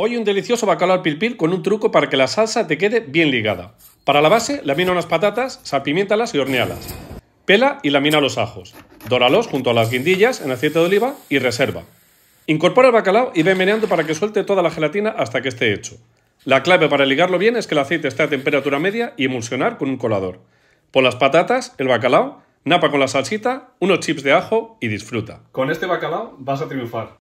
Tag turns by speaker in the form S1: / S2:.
S1: Hoy un delicioso bacalao al pilpil con un truco para que la salsa te quede bien ligada. Para la base, lamina unas patatas, salpimiéntalas y hornealas. Pela y lamina los ajos. Dóralos junto a las guindillas en aceite de oliva y reserva. Incorpora el bacalao y ve meneando para que suelte toda la gelatina hasta que esté hecho. La clave para ligarlo bien es que el aceite esté a temperatura media y emulsionar con un colador. Pon las patatas, el bacalao, napa con la salsita, unos chips de ajo y disfruta.
S2: Con este bacalao vas a triunfar.